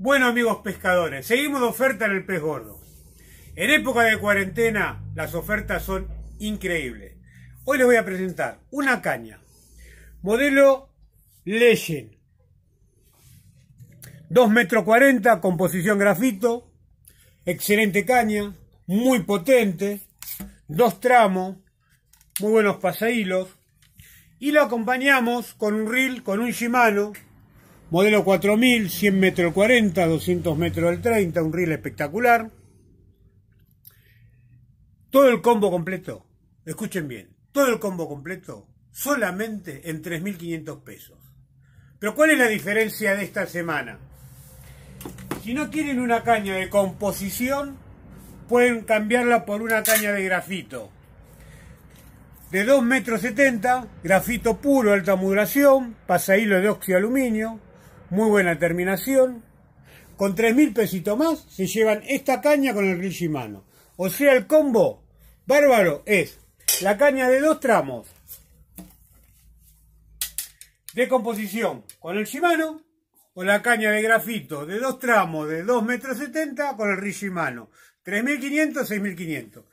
Bueno amigos pescadores, seguimos de oferta en el pez gordo. En época de cuarentena las ofertas son increíbles. Hoy les voy a presentar una caña. Modelo Legend. 2 metros 40, composición grafito. Excelente caña, muy potente. Dos tramos, muy buenos pasahilos. Y lo acompañamos con un reel, con un Shimano Modelo 4000, 100 metros 40, 200 metros el 30, un reel espectacular. Todo el combo completo, escuchen bien, todo el combo completo solamente en 3.500 pesos. Pero ¿cuál es la diferencia de esta semana? Si no quieren una caña de composición, pueden cambiarla por una caña de grafito. De 2 metros 70, grafito puro, alta modulación, hilo de óxido aluminio, muy buena terminación. Con 3.000 pesitos más se llevan esta caña con el rishimano O sea, el combo bárbaro es la caña de dos tramos de composición con el Shimano o la caña de grafito de dos tramos de 2,70 metros con el Rishimano. 3.500, 6.500.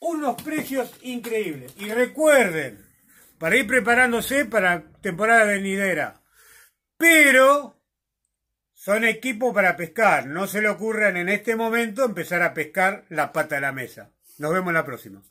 Unos precios increíbles. Y recuerden, para ir preparándose para temporada venidera. Pero... Son equipo para pescar. No se le ocurran en este momento empezar a pescar la pata de la mesa. Nos vemos la próxima.